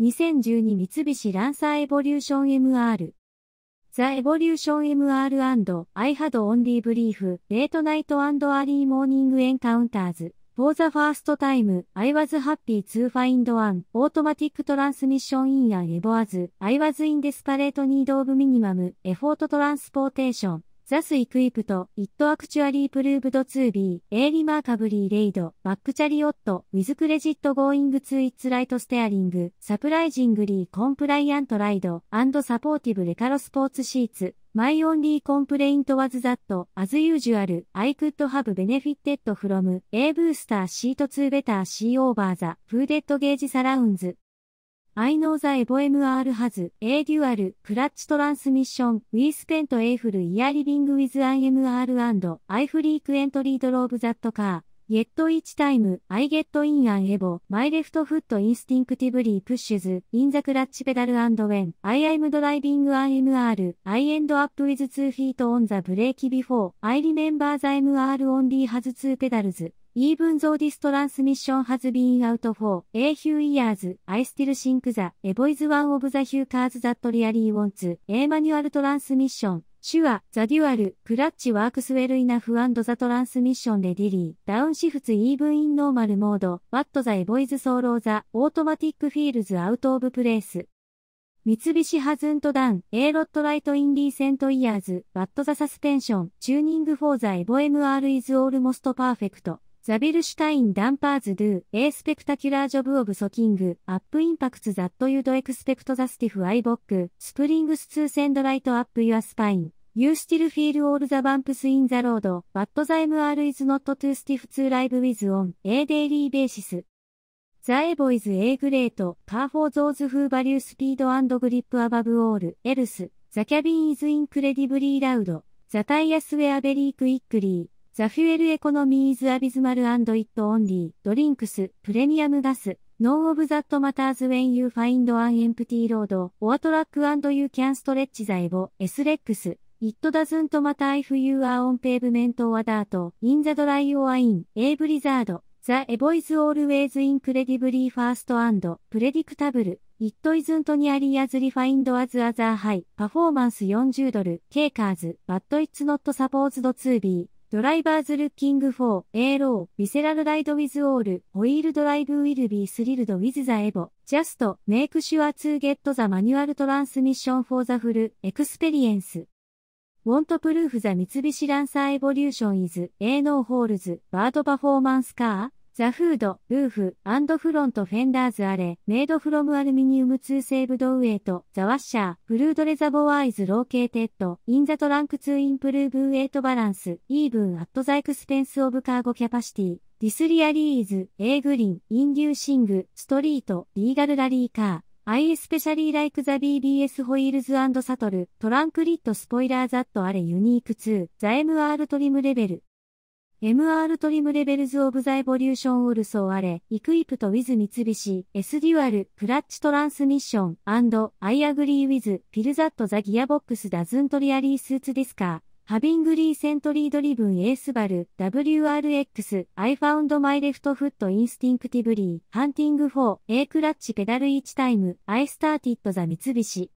2012三菱ランサーエボリューション MR ザ・エボリューション MR& アイハド・オンリー・ブリーフ、レート・ナイト・アリー・モーニング・エンカウンターズ、For the first time, I was happy to find one automatic transmission in an EVOAS. I was in desperate need of minimum effort transportation. Thus equipped, it actually proved to be a remarkably laid back chariot with credit going to its right steering, surprisingly compliant ride and supportive recaro sports seats. My only complaint was that, as usual, I could have benefited from a booster seat to better see over the fooded gauge surrounds. I know the EvoMR has a dual clutch transmission we spent a full year living with IMR and I frequently drove that car. Yet each time I get in an Evo, my left foot instinctively pushes in the clutch pedal and when I am driving i MR, I end up with two feet on the brake before I remember the MR only has two pedals. Even though this transmission has been out for a few years, I still think the Evo is one of the few cars that really wants a manual transmission. Sure, the dual clutch works well enough and the transmission readily downshifts even in normal mode, but the Evo is solo the automatic feels out of place. 三菱ハズントダン、エーロットライトインリーセントイヤーズ、バットザサスペンション、チューニングフォーザエボ MR イズオールモストパーフェクト。ザビルシュタイン・ダンパーズ・ドゥ・エースペクタキュラー・ジョブ・オブ・ソキング・アップ・インパクツ・ザット・ユード・エクスペクト・ザ・スティフ・アイ・ボック・スプリングス・ツー・センド・ライト・アップ・ユア・スパイン・ユー・スティル・フィール・オール・ザ・バンプス・イン・ザ・ロード・バット・ザ・エム・アール・イズ・ノット・トゥ・スティフ・ツー・ライブ・ウィズ・オン・エー・デイリー・ベーシス・ザ・エボイズ・エー・グレート・カー・フォー・ゾーズ・フー・バリュー・スピード・アンド・グリップ・アバブ・オール・エルス・ザ・キャビン・イズ・インクレディブリー・ラウド・ザ・タイヤス・ウェア・ベリー・クイックリーザフュエルエコノミーズアビズマルイットオンリー、ドリンクス、プレミアムガス、ノンオブザットマターズウェンユーファインドアンエンプティーロード、オアトラックアンドユーキャンストレッチザエボ、エスレックス、イットダズントマタイフユーアーオンペーブメントオアダート、インザドライオアイン、エイブリザード、ザ・エボイズ・オールウェイズ・インクレディブリー・ファースト・アンド・プレディクタブル・イット・イズント・ニアリー・アズ・リファインド・アズ・アザー・ハイ・パフォーマンス40ドル・ケイカーズ・バット・イッツ・ノット・サポーズド・ツー・ビー・ドライバーズルッキングフォー、エーロー、ビセラルライドウィズオール、ホイールドライブウィルビースリルドウィズザエボ、ジャスト、メイクシュアツーゲットザマニュアルトランスミッションフォーザフル、エクスペリエンス。ウォントプルーフザ三菱ランサーエボリューションイズ、エーノーホールズ、バードパフォーマンスカーザ・フード、ルーフ、アンドフロントフェンダーズアレ、メイドフロムアルミニウム2セーブドウェイト、ザ・ワッシャー、ブルードレザボアイズローケーテッド、インザトランク2インプルーブウェイトバランス、イーブンアットザエクスペンスオブカーゴキャパシティ、ディスリアリーズ、エーグリン、インデューシング、ストリート、リーガルラリーカー、アイ s p e c i a l l y like the BBS Hoils and Saddle, Tranquillit s p o i l 2, ザ h e MR Trim l e v MR トリムレベルズ・オブ・ザ・エボリューション・オルソー・アレ、イクイプト・ウィズ・三菱、S・ デュアル、クラッチ・トランスミッション、アンド、アイ・アグリー・ウィズ、ピルザット・ザ・ギアボックス・ダズントリアリー・スーツ・ディスカー、ハビングリー・セントリード・リブン・エース・バル、WRX、アイファウンドマイレフトフットインスティンクティブリー、ハンティングフォー、A クラッチ・ペダル・イーチ・タイム、アイスターティットザ三菱。